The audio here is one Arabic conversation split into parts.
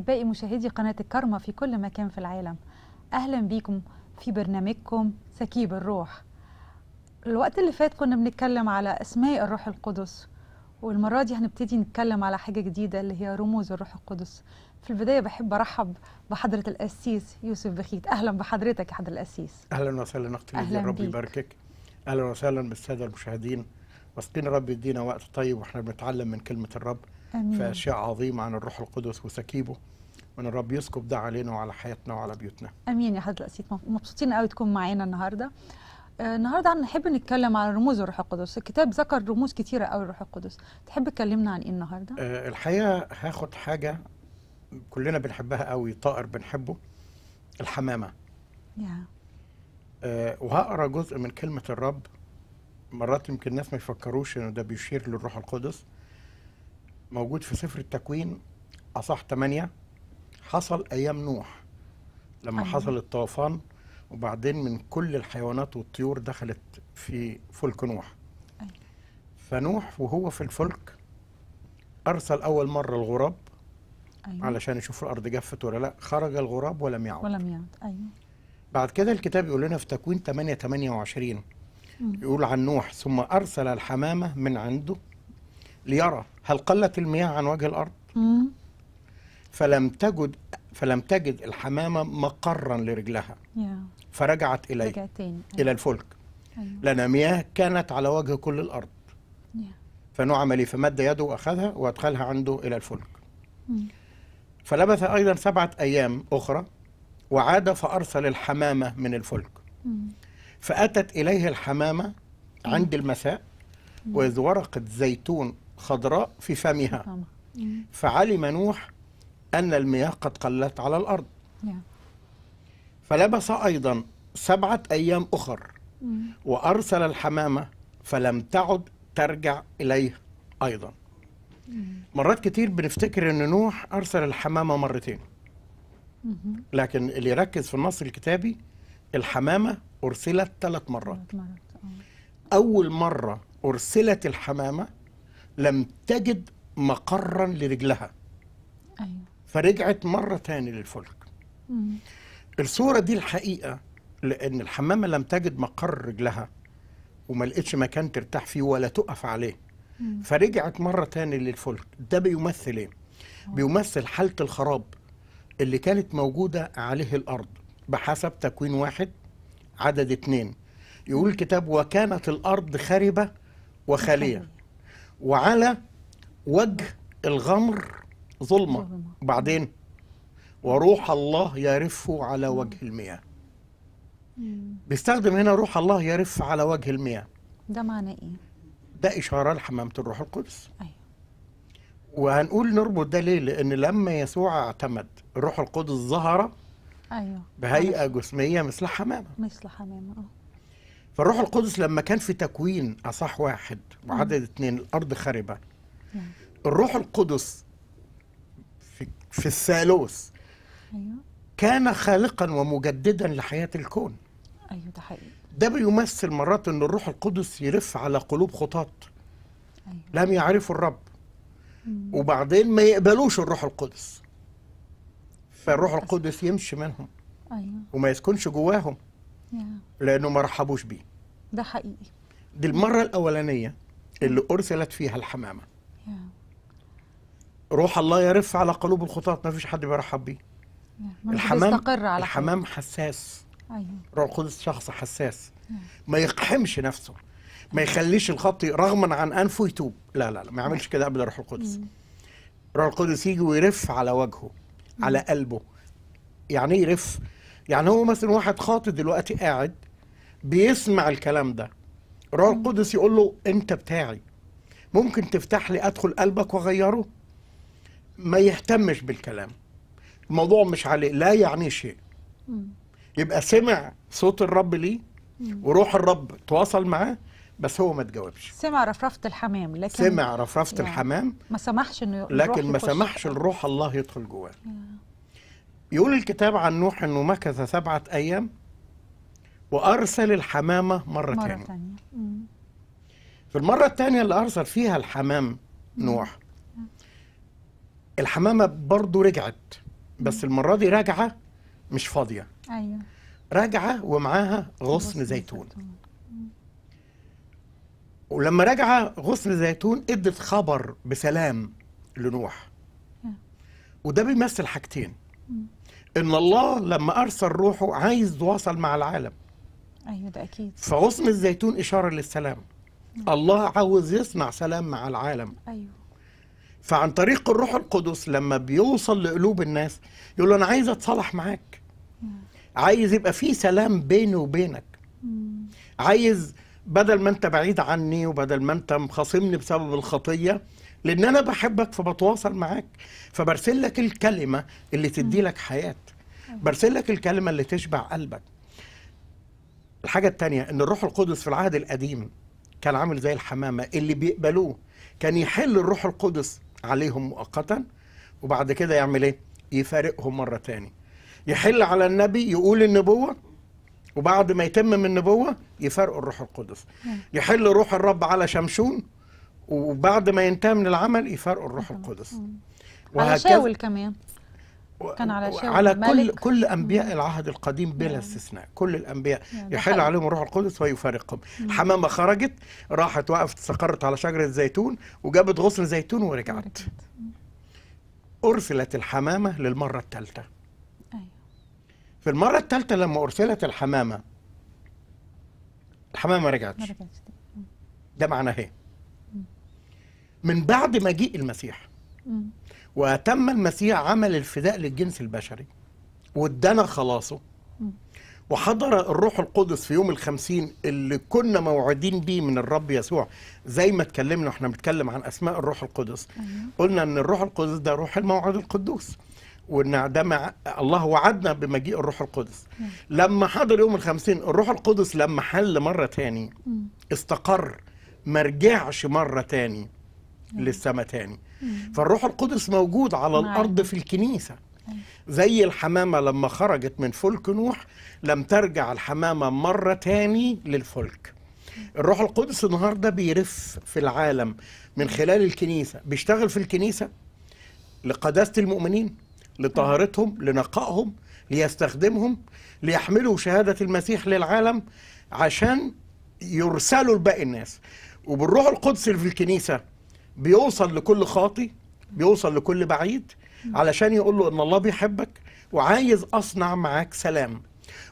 أحبائي مشاهدي قناة الكرمة في كل مكان في العالم أهلا بيكم في برنامجكم سكيب الروح الوقت اللي فات كنا بنتكلم على أسماء الروح القدس والمرة دي هنبتدي نتكلم على حاجة جديدة اللي هي رموز الروح القدس في البداية بحب أرحب بحضرة القسيس يوسف بخيت أهلا بحضرتك يا حضرة القسيس أهلا وسهلا أختي أهلا ربي يباركك أهلا وسهلا بالسادة المشاهدين واثقين ربي يدينا وقت طيب واحنا بنتعلم من كلمة الرب أمين. في أشياء عظيمة عن الروح القدس وسكيبه وان الرب يسكب ده علينا وعلى حياتنا وعلى بيوتنا امين يا حضره القسيس مبسوطين قوي تكون معانا النهارده آه، النهارده نحب نتكلم عن رموز الروح القدس الكتاب ذكر رموز كتيره قوي الروح القدس تحب تكلمنا عن ايه النهارده آه، الحقيقه هاخد حاجه كلنا بنحبها قوي طائر بنحبه الحمامه yeah. آه، وهقرا جزء من كلمه الرب مرات يمكن الناس ما يفكروش انه ده بيشير للروح القدس موجود في سفر التكوين اصح 8 حصل ايام نوح لما أيوة. حصل الطوفان وبعدين من كل الحيوانات والطيور دخلت في فلك نوح أيوة. فنوح وهو في الفلك ارسل اول مره الغراب أيوة. علشان يشوف الارض جفت ولا لا خرج الغراب ولم يعد ولم يعد ايوه بعد كده الكتاب يقول لنا في تكوين 8 28 يقول عن نوح ثم ارسل الحمامه من عنده ليرى هل قلت المياه عن وجه الارض فلم تجد فلم تجد الحمامه مقرا لرجلها فرجعت اليه رجعتين. أيوة. الى الفلك أيوة. لان مياه كانت على وجه كل الارض فنوع فنعم فمد يده واخذها وادخلها عنده الى الفلك فلبث ايضا سبعه ايام اخرى وعاد فارسل الحمامه من الفلك فاتت اليه الحمامه عند المساء واذ ورقه زيتون خضراء في فمها فعلم نوح أن المياه قد قلت على الأرض نعم. فلبس أيضا سبعة أيام أخر وأرسل الحمامة فلم تعد ترجع إليه أيضا مرات كتير بنفتكر أن نوح أرسل الحمامة مرتين لكن اللي يركز في النص الكتابي الحمامة أرسلت ثلاث مرات آه. أول مرة أرسلت الحمامة لم تجد مقرا لرجلها أيوة. فرجعت مرة تاني للفلك الصورة دي الحقيقة لأن الحمامة لم تجد مقر رجلها وما لقيتش مكان ترتاح فيه ولا تقف عليه فرجعت مرة تاني للفلك ده بيمثل ايه؟ بيمثل حالة الخراب اللي كانت موجودة عليه الأرض بحسب تكوين واحد عدد اتنين يقول الكتاب وكانت الأرض خربة وخالية وعلى وجه الغمر ظلمة وبعدين وروح الله يرف على وجه المياه بيستخدم هنا روح الله يرف على وجه المياه ده معنى ايه؟ ده إشارة لحمامة الروح القدس أيوة. وهنقول نربط ده ليه؟ لأن لما يسوع اعتمد الروح القدس ظهر أيوه بهيئة جسمية مثل حمامة مثل حمامة اه فالروح القدس لما كان في تكوين اصح واحد وعدد اثنين الارض خربه الروح القدس في, في الثالوث أيوه. كان خالقا ومجددا لحياه الكون ايوه ده حقيقي ده بيمثل مرات ان الروح القدس يرف على قلوب خطاة أيوة. لم يعرفوا الرب وبعدين ما يقبلوش الروح القدس فالروح القدس يمشي منهم أيوة. وما يسكنش جواهم لانه ما رحبوش بيه ده حقيقي دي المره الاولانيه اللي ارسلت فيها الحمامه روح الله يرف على قلوب الخطاة ما فيش حد بيرحب بيه الحمام على الحمام حساس ايوه روح القدس شخص حساس ما يقحمش نفسه ما يخليش الخط رغما عن انفه يتوب لا لا لا ما يعملش كده ابدا روح القدس mm. روح القدس يجي ويرف على وجهه على mm. قلبه يعني ايه يرف يعني هو مثلا واحد خاطئ دلوقتي قاعد بيسمع الكلام ده روح القدس يقول له انت بتاعي ممكن تفتح لي ادخل قلبك واغيره ما يهتمش بالكلام الموضوع مش عليه لا يعني شيء يبقى سمع صوت الرب ليه وروح الرب تواصل معاه بس هو ما تجاوبش سمع رفرفة الحمام لكن سمع رفرفة يعني الحمام ما سمحش انه لكن ما سمحش لروح الله يدخل جواه يقول الكتاب عن نوح انه مكث سبعه ايام وارسل الحمامه مره, مرة ثانيه في المره الثانيه اللي ارسل فيها الحمام نوح الحمامه برضه رجعت بس المره دي راجعه مش فاضيه ايوه راجعه ومعاها غصن زيتون ولما رجع غصن زيتون ادت خبر بسلام لنوح وده بيمثل حاجتين ان الله لما ارسل روحه عايز يتواصل مع العالم ايوه ده اكيد فغصن الزيتون اشاره للسلام مم. الله عاوز يصنع سلام مع العالم ايوه فعن طريق الروح القدس لما بيوصل لقلوب الناس يقول انا عايز اتصالح معاك مم. عايز يبقى في سلام بيني وبينك مم. عايز بدل ما انت بعيد عني وبدل ما انت مخاصمني بسبب الخطيه لان انا بحبك فبتواصل معاك فبرسل لك الكلمه اللي تدي لك حياه برسل لك الكلمه اللي تشبع قلبك الحاجه الثانيه ان الروح القدس في العهد القديم كان عامل زي الحمامه اللي بيقبلوه كان يحل الروح القدس عليهم مؤقتا وبعد كده يعمل ايه يفارقهم مره تاني يحل على النبي يقول النبوه وبعد ما يتمم النبوه يفارقوا الروح القدس يحل روح الرب على شمشون وبعد ما ينتهي من العمل يفرقوا الروح نعم. القدس وهكذا على شاول كمان كان على شاول على كل كل انبياء العهد القديم بلا نعم. استثناء كل الانبياء نعم، يحل عليهم الروح القدس ويفارقهم حمامه خرجت راحت وقفت استقرت على شجره زيتون وجابت غصن زيتون ورجعت ارسلت الحمامه للمره الثالثه أيوه. في المره الثالثه لما ارسلت الحمامه الحمامه ما رجعتش ده معناه ايه من بعد مجيء المسيح وتم المسيح عمل الفداء للجنس البشري وادانا خلاصه وحضر الروح القدس في يوم الخمسين اللي كنا موعدين بيه من الرب يسوع زي ما اتكلمنا واحنا بنتكلم عن اسماء الروح القدس أيوه. قلنا ان الروح القدس ده روح الموعد القدوس وان ده مع الله وعدنا بمجيء الروح القدس لما حضر يوم الخمسين الروح القدس لما حل مره تاني استقر ما رجعش مره تاني للسماء تاني فالروح القدس موجود على الأرض في الكنيسة زي الحمامة لما خرجت من فلك نوح لم ترجع الحمامة مرة تاني للفلك الروح القدس النهاردة بيرف في العالم من خلال الكنيسة بيشتغل في الكنيسة لقداسة المؤمنين لطهارتهم لنقائهم ليستخدمهم ليحملوا شهادة المسيح للعالم عشان يرسلوا لباقي الناس وبالروح القدس اللي في الكنيسة بيوصل لكل خاطي بيوصل لكل بعيد علشان يقول له ان الله بيحبك وعايز اصنع معاك سلام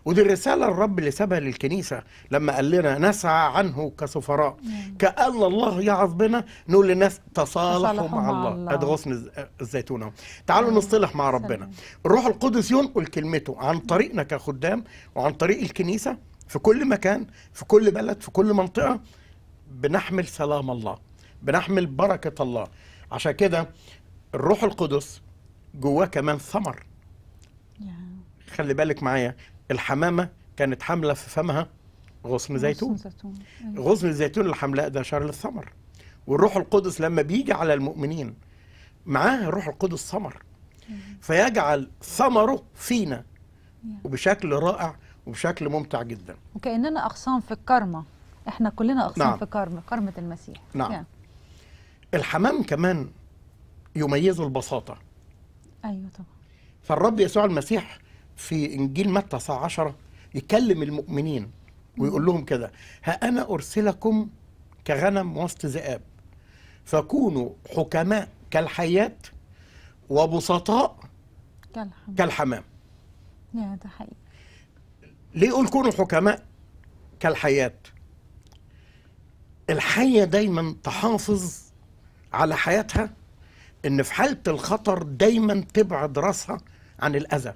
ودي الرسالة الرب اللي سابها للكنيسة لما قال لنا نسعى عنه كسفراء كأن الله يعظ بنا نقول للناس تصالحوا مع, مع الله, الله. ادي غصن الزيتونة تعالوا نصطلح مع ربنا الروح القدس ينقل كلمته عن طريقنا كخدام وعن طريق الكنيسة في كل مكان في كل بلد في كل منطقة بنحمل سلام الله بنحمل بركة الله عشان كده الروح القدس جواه كمان ثمر خلي بالك معايا الحمامة كانت حاملة في فمها غصن زيتون أيوة. غصن الزيتون الحملاء ده شر للثمر والروح القدس لما بيجي على المؤمنين معاه الروح القدس ثمر أيوة. فيجعل ثمره فينا وبشكل رائع وبشكل ممتع جدا وكأننا أقسام في الكرمة احنا كلنا أقسام نعم. في كرمة كرمة المسيح نعم يعني. الحمام كمان يميزه البساطه ايوه طبعا فالرب يسوع المسيح في انجيل متى 10 يكلم المؤمنين ويقول لهم كده ها انا ارسلكم كغنم وسط ذئاب فكونوا حكماء كالحيات وبسطاء كالحمام كالحمام يا ده حقيقي ليه يقول كونوا حكماء كالحيات الحية دايما تحافظ على حياتها ان في حاله الخطر دايما تبعد راسها عن الاذى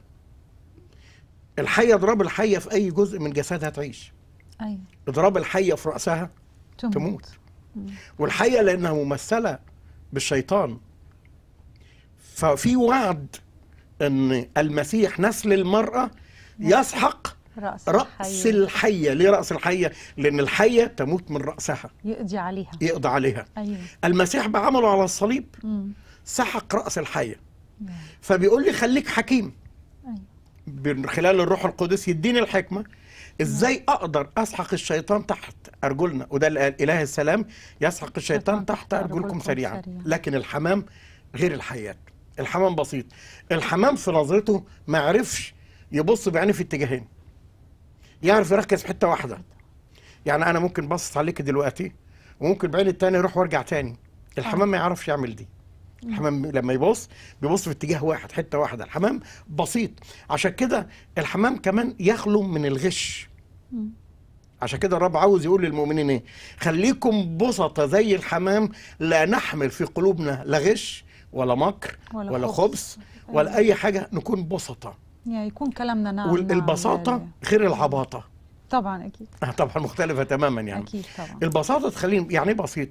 الحيه اضرب الحيه في اي جزء من جسدها تعيش ايوه اضراب الحيه في راسها تموت, تموت. والحيه لانها ممثله بالشيطان ففي وعد ان المسيح نسل المراه نعم. يسحق رأس, رأس الحية. الحية ليه رأس الحية؟ لأن الحية تموت من رأسها يقضي عليها يقضي عليها أيوه. المسيح بعمله على الصليب مم. سحق رأس الحية مم. فبيقول لي خليك حكيم أيوه. خلال الروح القدس يديني الحكمة ازاي اقدر اسحق الشيطان تحت ارجلنا وده اللي قال اله السلام يسحق الشيطان تحت ارجلكم سريعا لكن الحمام غير الحيات الحمام بسيط الحمام في نظرته ما عرفش يبص بعينه في اتجاهين يعرف يركز في حته واحده يعني انا ممكن باصص عليك دلوقتي وممكن بعين التاني يروح وارجع تاني آه. الحمام ما يعرفش يعمل دي الحمام لما يبص بيبص في اتجاه واحد حته واحده الحمام بسيط عشان كده الحمام كمان يخلو من الغش عشان كده الرب عاوز يقول للمؤمنين ايه خليكم بسطة زي الحمام لا نحمل في قلوبنا لا غش ولا مكر ولا, ولا خبث ولا آه. اي حاجه نكون بسطة يعني يكون كلامنا نعم, نعم، والبساطة نعم غير العباطة طبعا أكيد آه، طبعا مختلفة تماما يعني أكيد طبعا البساطة تخليني يعني بسيط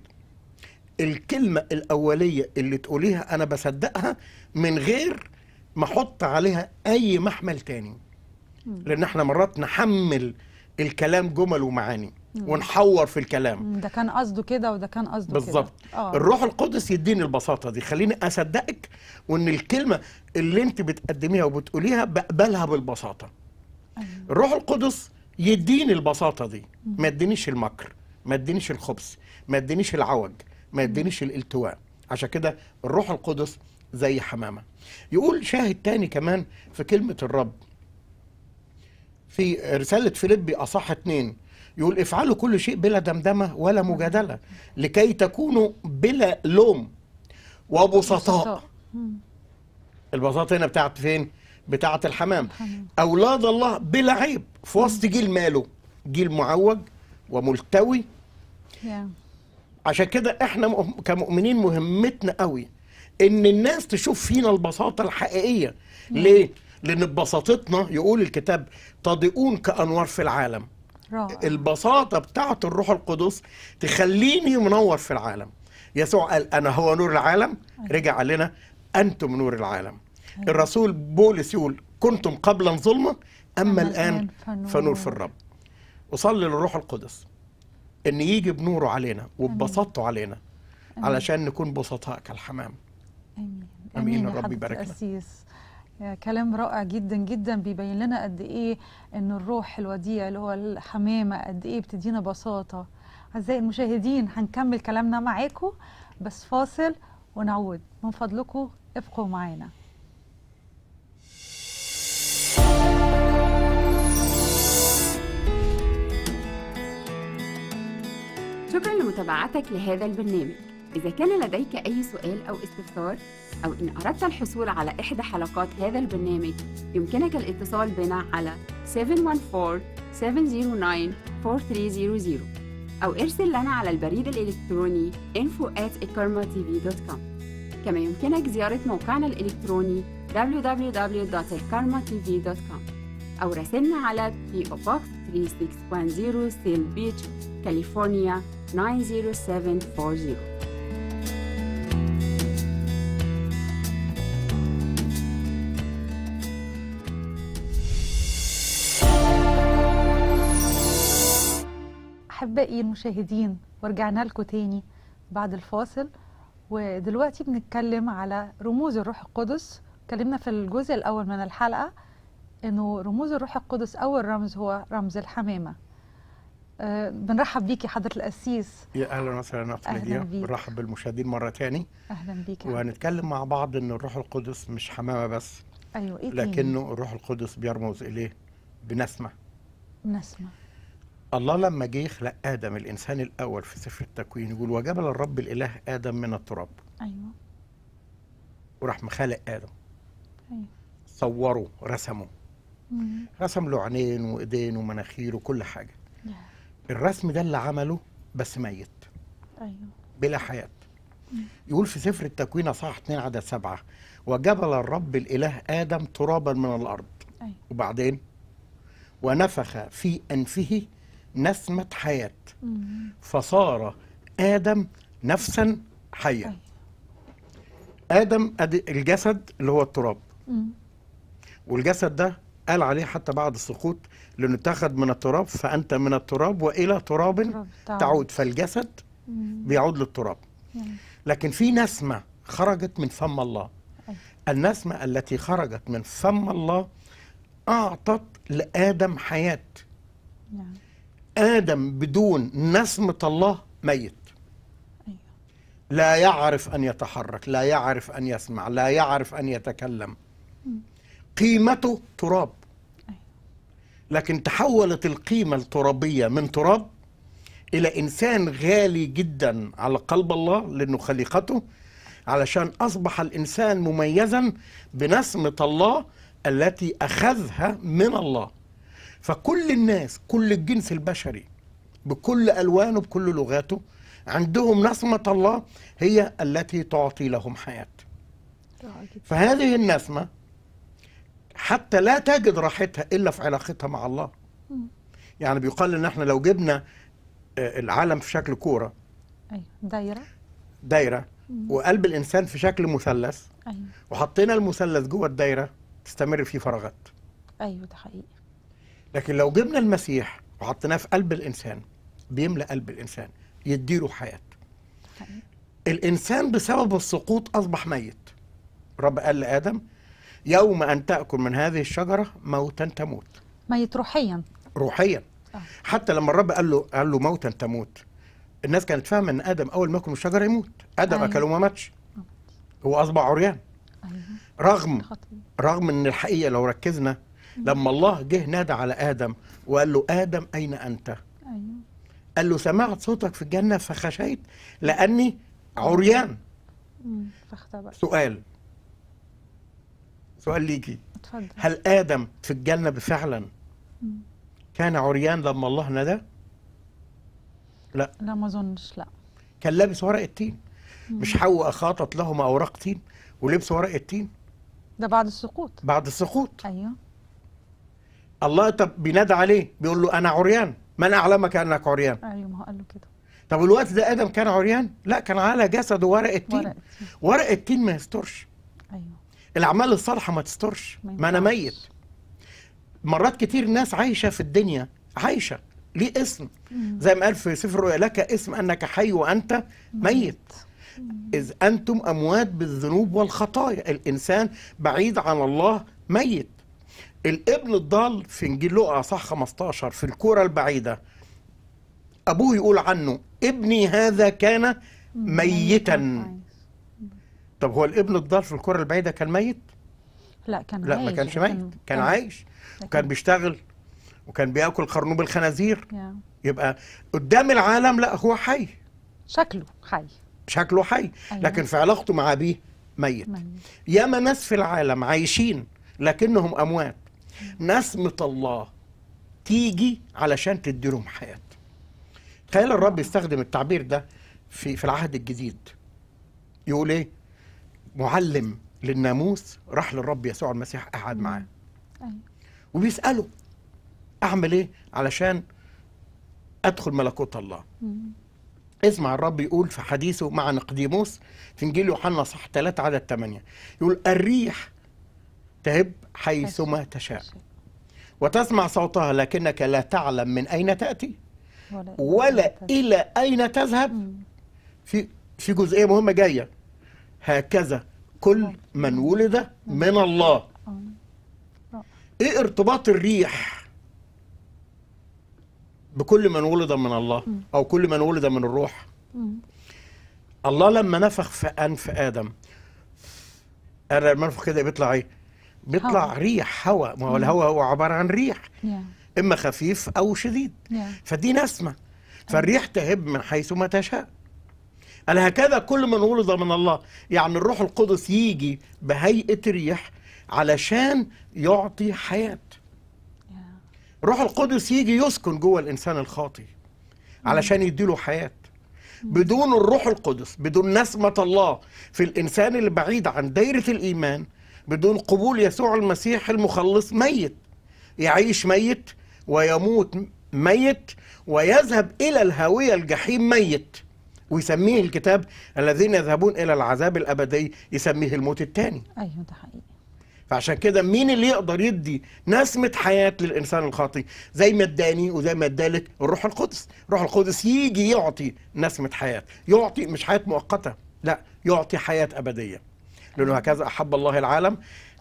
الكلمة الأولية اللي تقوليها أنا بصدقها من غير ما أحط عليها أي محمل تاني لأن احنا مرات نحمل الكلام جمل ومعاني ونحور في الكلام ده كان قصده كده وده كان قصده كده بالظبط آه. الروح القدس يديني البساطه دي خليني اصدقك وان الكلمه اللي انت بتقدميها وبتقوليها بقبلها بالبساطه أيوه. الروح القدس يديني البساطه دي ما يدينيش المكر ما يدينيش الخبث ما يدينيش العوج ما يدينيش الالتواء عشان كده الروح القدس زي حمامه يقول شاهد تاني كمان في كلمه الرب في رساله فيليب اصح اتنين يقول افعلوا كل شيء بلا دمدمه ولا مجادله لكي تكونوا بلا لوم وبسطاء البساطه هنا بتاعت فين بتاعت الحمام اولاد الله بلا عيب في وسط جيل ماله جيل معوج وملتوي عشان كده احنا كمؤمنين مهمتنا قوي ان الناس تشوف فينا البساطه الحقيقيه ليه لان ببساطتنا يقول الكتاب تضيئون كانوار في العالم رائع. البساطه بتاعه الروح القدس تخليني منور في العالم يسوع قال انا هو نور العالم رجع لنا انتم نور العالم أيوة. الرسول بولس يقول كنتم قبلا ظلمه اما الان فنور في الرب اصلي للروح القدس ان يجي بنوره علينا وببساطته علينا علشان نكون بسطاء كالحمام امين امين, أمين الرب يبارك لنا آه، كلام رائع جدا جدا بيبين لنا قد ايه ان الروح الوديع اللي هو الحمامه قد ايه بتدينا بساطه اعزائي المشاهدين هنكمل كلامنا معاكم بس فاصل ونعود من فضلكم ابقوا معانا شكرا لمتابعتك لهذا البرنامج إذا كان لديك أي سؤال أو استفسار أو إن أردت الحصول على إحدى حلقات هذا البرنامج يمكنك الاتصال بنا على 714-709-4300 أو ارسل لنا على البريد الإلكتروني ikarmatv.com كما يمكنك زيارة موقعنا الإلكتروني www.ikarmatv.com أو راسلنا على PO Box 3610 Seal Beach, California 90740 أحبائي المشاهدين ورجعنا لكم تاني بعد الفاصل ودلوقتي بنتكلم على رموز الروح القدس اتكلمنا في الجزء الأول من الحلقة إنه رموز الروح القدس أول رمز هو رمز الحمامة آه، بنرحب بيكي حضرة القسيس يا أهلا وسهلا أختي أهلا بيك بالمشاهدين مرة تاني أهلا بيك وهنتكلم مع بعض إن الروح القدس مش حمامة بس أيوة إيه لكنه الروح القدس بيرمز إليه بنسمة نسمة الله لما جه يخلق ادم الانسان الاول في سفر التكوين يقول وجبل الرب الاله ادم من التراب ايوه وراح مخلق ادم ايوه صوره رسمه مم. رسم له عينين وايدين ومناخير وكل حاجه yeah. الرسم ده اللي عمله بس ميت ايوه بلا حياه مم. يقول في سفر التكوين اصح 2 عدد 7 وجبل الرب الاله ادم ترابا من الارض أيوه. وبعدين ونفخ في انفه نسمة حياة فصار آدم نفسا حية طيب. آدم الجسد اللي هو التراب والجسد ده قال عليه حتى بعد السقوط لأنه اتخذ من التراب فأنت من التراب وإلى تراب تعود فالجسد بيعود للتراب يعني. لكن في نسمة خرجت من فم الله النسمة التي خرجت من فم الله أعطت لآدم حياة نعم آدم بدون نسمة الله ميت أيوة. لا يعرف أن يتحرك لا يعرف أن يسمع لا يعرف أن يتكلم قيمته تراب أيوة. لكن تحولت القيمة الترابية من تراب إلى إنسان غالي جدا على قلب الله لأنه خليقته علشان أصبح الإنسان مميزا بنسمة الله التي أخذها من الله فكل الناس كل الجنس البشري بكل ألوانه بكل لغاته عندهم نسمة الله هي التي تعطي لهم حياة فهذه النسمة حتى لا تجد راحتها إلا في علاقتها مع الله يعني بيقال إن احنا لو جبنا آه، العالم في شكل كورة أيوة دايرة دايرة وقلب الإنسان في شكل مثلث أيوة. وحطينا المثلث جوه الدايرة تستمر فيه فراغات أيوة ده حقيقي لكن لو جبنا المسيح وحطيناه في قلب الانسان بيملى قلب الانسان يديله حياه الانسان بسبب السقوط اصبح ميت رب قال لادم يوم ان تاكل من هذه الشجره موتا تموت ميت روحيا روحيا آه. حتى لما الرب قال له قال له موتا تموت الناس كانت فاهمه ان ادم اول ما ياكل من الشجره يموت ادم اكل أيوه. اكله ماتش آه. هو اصبح عريان أيوه. رغم رغم ان الحقيقه لو ركزنا لما الله جه نادى على ادم وقال له ادم اين انت أيوه. قال له سمعت صوتك في الجنه فخشيت لاني عريان سؤال سؤال ليكي هل ادم في الجنه فعلا كان عريان لما الله نادى لا لا ما اظنش لا كان لابس ورق التين مش حواء خاطت لهما اوراق تين ولبس ورق التين ده بعد السقوط بعد السقوط ايوه الله طب بينادى عليه بيقول له انا عريان من اعلمك انك عريان ايوه ما هو قال له كده طب الوقت ده ادم كان عريان لا كان على جسده ورقه تين ورقه تين ما يسترش ايوه الاعمال الصالحه ما تسترش ما, انا ميت مرات كتير ناس عايشه في الدنيا عايشه ليه اسم زي ما قال في سفر لك اسم انك حي وانت ميت اذ انتم اموات بالذنوب والخطايا الانسان بعيد عن الله ميت الابن الضال في انجيل لقا آه، صح 15 في الكوره البعيده ابوه يقول عنه ابني هذا كان ميتا طب هو الابن الضال في الكوره البعيده كان ميت لا كان لا عايش ما كانش ميت كان, كان عايش وكان بيشتغل وكان بياكل خرنوب الخنازير يبقى قدام العالم لا هو حي شكله حي شكله حي أيوة. لكن في علاقته مع ابيه ميت ياما ناس في العالم عايشين لكنهم اموات نسمة الله تيجي علشان تدي لهم حياة تخيل الرب يستخدم التعبير ده في في العهد الجديد يقول ايه معلم للناموس راح للرب يسوع المسيح قعد معاه أيوة. وبيسأله أعمل إيه علشان أدخل ملكوت الله اسمع الرب يقول في حديثه مع نقديموس في إنجيل يوحنا صح 3 عدد 8 يقول الريح تهب حيثما تشاء وتسمع صوتها لكنك لا تعلم من أين تأتي ولا إلى أين تذهب في في جزئية مهمة جاية هكذا كل طيب. من ولد من الله آه. إيه ارتباط الريح بكل من ولد من الله أو كل من ولد من الروح الله لما نفخ في أنف آدم أنا لما نفخ كده بيطلع إيه بيطلع هو. ريح هواء ما هو الهواء هو عباره عن ريح yeah. اما خفيف او شديد yeah. فدي نسمه فالريح تهب من حيث ما تشاء قال هكذا كل من ولد من الله يعني الروح القدس يجي بهيئه ريح علشان يعطي حياه yeah. القدس يجي يسكن جوه الانسان الخاطي علشان mm. يديله حياه mm. بدون الروح القدس بدون نسمه الله في الانسان البعيد عن دايره الايمان بدون قبول يسوع المسيح المخلص ميت يعيش ميت ويموت ميت ويذهب إلى الهاوية الجحيم ميت ويسميه الكتاب الذين يذهبون إلى العذاب الأبدي يسميه الموت الثاني أيوة ده حقيقي فعشان كده مين اللي يقدر يدي نسمة حياة للإنسان الخاطي زي ما اداني وزي ما ادالك الروح القدس الروح القدس يجي يعطي نسمة حياة يعطي مش حياة مؤقتة لا يعطي حياة أبدية لأنه هكذا أحب الله العالم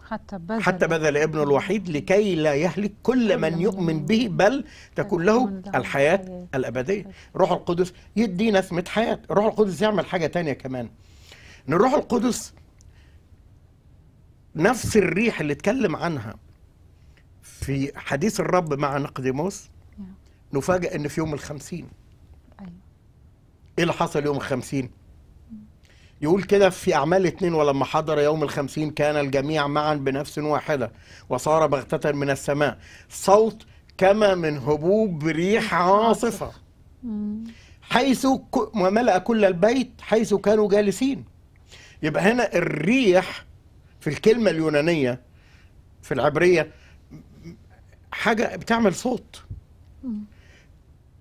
حتى بذل حتى بذل ابنه الوحيد لكي لا يهلك كل من يؤمن به بل تكون له الحياة الأبدية روح القدس يدينا نسمه حياة روح القدس يعمل حاجة تانية كمان ان الروح القدس نفس الريح اللي اتكلم عنها في حديث الرب مع نقديموس نفاجئ ان في يوم الخمسين أيوه. ايه اللي حصل يوم الخمسين يقول كده في أعمال اتنين ولما حضر يوم الخمسين كان الجميع معا بنفس واحدة وصار بغتة من السماء صوت كما من هبوب ريح عاصفة حيث وملأ كل البيت حيث كانوا جالسين يبقى هنا الريح في الكلمة اليونانية في العبرية حاجة بتعمل صوت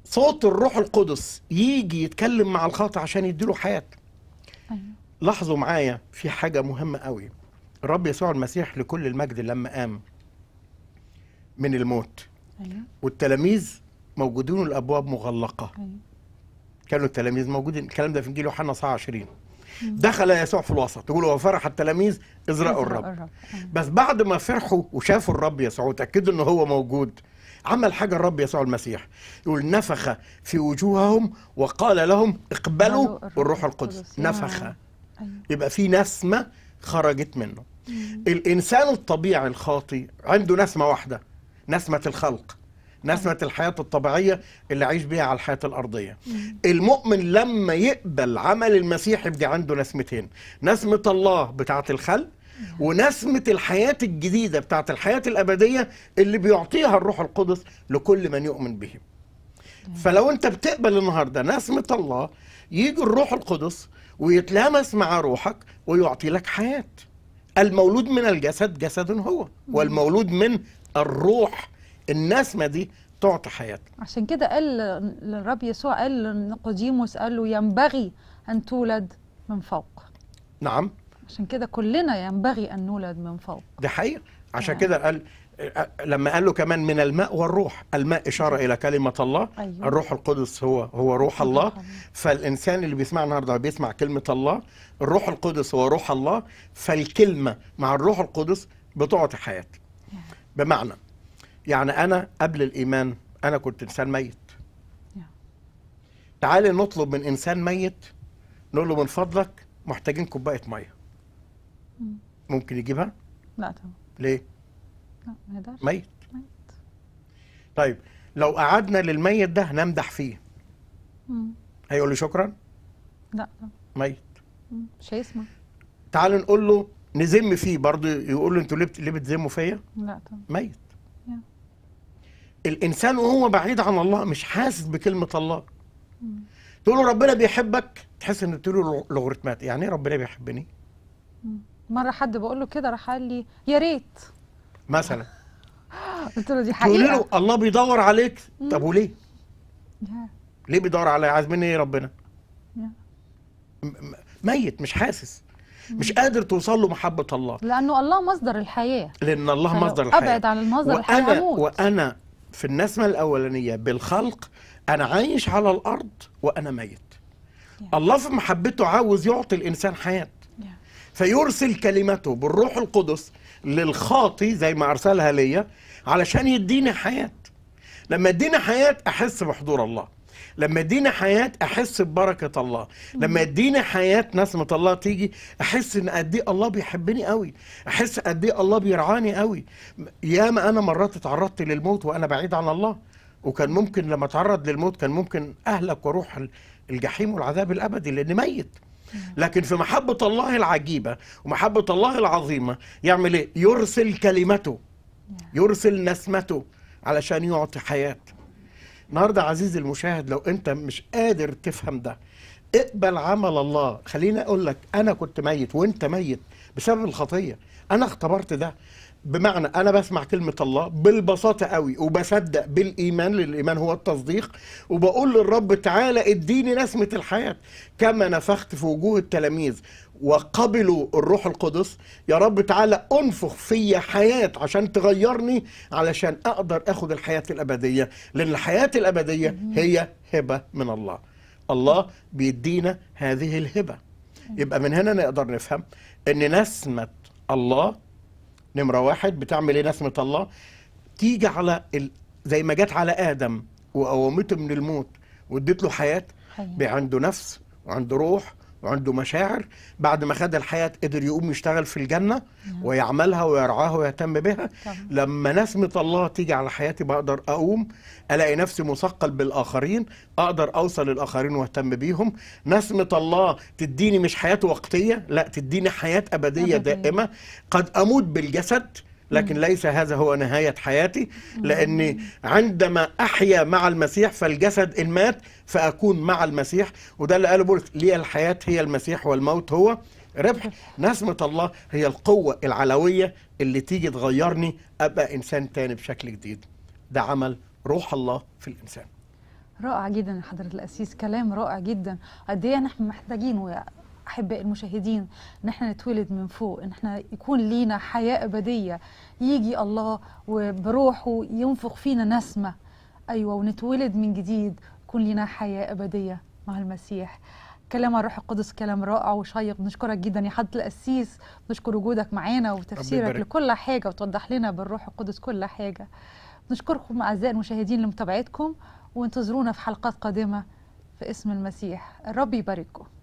صوت الروح القدس يجي يتكلم مع الخاطئ عشان يديله حياه أيوه. لاحظوا معايا في حاجة مهمة قوي الرب يسوع المسيح لكل المجد لما قام من الموت أيوه. والتلاميذ موجودون الابواب مغلقه أيوه. كانوا التلاميذ موجودين الكلام ده في انجيل يوحنا 20 دخل يسوع في الوسط يقول وفرح التلاميذ إزرقوا راوا الرب أيوه. بس بعد ما فرحوا وشافوا الرب يسوع وتاكدوا ان هو موجود عمل حاجة الرب يسوع المسيح يقول نفخ في وجوههم وقال لهم اقبلوا الروح القدس نفخ أيوة. يبقى في نسمة خرجت منه الإنسان الطبيعي الخاطي عنده نسمة واحدة نسمة الخلق نسمة أيوة. الحياة الطبيعية اللي عايش بيها على الحياة الأرضية المؤمن لما يقبل عمل المسيح يبدي عنده نسمتين نسمة الله بتاعة الخلق ونسمة الحياة الجديدة بتاعت الحياة الأبدية اللي بيعطيها الروح القدس لكل من يؤمن به فلو انت بتقبل النهاردة نسمة الله يجي الروح القدس ويتلامس مع روحك ويعطي لك حياة المولود من الجسد جسد هو والمولود من الروح النسمة دي تعطي حياة عشان كده قال للرب يسوع قال لنقوديموس قال له ينبغي أن تولد من فوق نعم عشان كده كلنا ينبغي أن نولد من فوق ده حقيقة عشان يعني. كده قال لما قال له كمان من الماء والروح الماء إشارة إلى كلمة الله أيوة. الروح القدس هو هو روح الله فالإنسان اللي بيسمع النهاردة بيسمع كلمة الله الروح القدس هو روح الله فالكلمة مع الروح القدس بتعطي حياة يعني. بمعنى يعني أنا قبل الإيمان أنا كنت إنسان ميت يعني. تعالي نطلب من إنسان ميت نقول له من فضلك محتاجين كوباية مية ممكن يجيبها؟ لا طبعا ليه؟ لا ما يقدرش ميت ميت طيب لو قعدنا للميت ده نمدح فيه مم. هيقول لي شكرا؟ لا ميت مش هيسمع تعال نقول له نذم فيه برضه يقول له انتوا ليه ليه بتذموا فيا؟ لا طبعا ميت يا. الانسان وهو بعيد عن الله مش حاسس بكلمه الله تقول له ربنا بيحبك تحس ان بتقول له لوغريتمات يعني ايه ربنا بيحبني؟ مم. مره حد بقول له كده راح قال لي يا ريت مثلا قلت له دي حقيقه له الله بيدور عليك طب وليه؟ ليه بيدور عليا عايز مني ايه ربنا؟ ميت مش حاسس مش قادر توصل له محبة الله لأنه الله مصدر الحياة لأن الله مصدر الحياة أبعد عن المصدر الحياة وأنا, وأنا في النسمة الأولانية بالخلق أنا عايش على الأرض وأنا ميت الله في محبته عاوز يعطي الإنسان حياة فيرسل كلمته بالروح القدس للخاطي زي ما أرسلها ليا علشان يديني حياة لما يديني حياة أحس بحضور الله لما يديني حياة أحس ببركة الله لما يديني حياة نسمة الله تيجي أحس إن قد إيه الله بيحبني قوي أحس قد إيه الله بيرعاني قوي ياما أنا مرات اتعرضت للموت وأنا بعيد عن الله وكان ممكن لما اتعرض للموت كان ممكن أهلك وروح الجحيم والعذاب الأبدي لأني ميت لكن في محبة الله العجيبة ومحبة الله العظيمة يعمل إيه؟ يرسل كلمته نعم. يرسل نسمته علشان يعطي حياة النهاردة عزيزي المشاهد لو أنت مش قادر تفهم ده اقبل عمل الله خليني أقول لك أنا كنت ميت وأنت ميت بسبب الخطية أنا اختبرت ده بمعنى انا بسمع كلمه الله بالبساطه قوي وبصدق بالايمان للايمان هو التصديق وبقول للرب تعالى اديني نسمه الحياه كما نفخت في وجوه التلاميذ وقبلوا الروح القدس يا رب تعالى انفخ فيا حياه عشان تغيرني علشان اقدر اخد الحياه الابديه لان الحياه الابديه هي هبه من الله الله بيدينا هذه الهبه يبقى من هنا نقدر نفهم ان نسمه الله نمرة واحد بتعمل إيه نسمة الله تيجي على ال... زي ما جت على آدم وقومته من الموت واديت له حياة عنده نفس وعنده روح وعنده مشاعر بعد ما خد الحياة قدر يقوم يشتغل في الجنة نعم. ويعملها ويرعاها ويهتم بها لما نسمة الله تيجي على حياتي بقدر أقوم ألاقي نفسي مثقل بالآخرين أقدر أوصل للآخرين وأهتم بيهم نسمة الله تديني مش حياة وقتية لا تديني حياة أبدية دائمة قد أموت بالجسد لكن ليس هذا هو نهاية حياتي لأني عندما أحيا مع المسيح فالجسد إن مات فأكون مع المسيح وده اللي قاله بولس لي الحياة هي المسيح والموت هو ربح نسمة الله هي القوة العلوية اللي تيجي تغيرني أبقى إنسان تاني بشكل جديد ده عمل روح الله في الإنسان رائع جدا يا حضرة الأسيس كلام رائع جدا قد ايه احنا محتاجينه احباء المشاهدين ان احنا نتولد من فوق ان احنا يكون لينا حياه ابديه يجي الله وبروحه ينفخ فينا نسمه ايوه ونتولد من جديد يكون لينا حياه ابديه مع المسيح كلام الروح القدس كلام رائع وشيق بنشكرك جدا يا حضره القسيس بنشكر وجودك معانا وتفسيرك لكل حاجه وتوضح لنا بالروح القدس كل حاجه بنشكركم اعزائي المشاهدين لمتابعتكم وانتظرونا في حلقات قادمه في اسم المسيح الرب يبارككم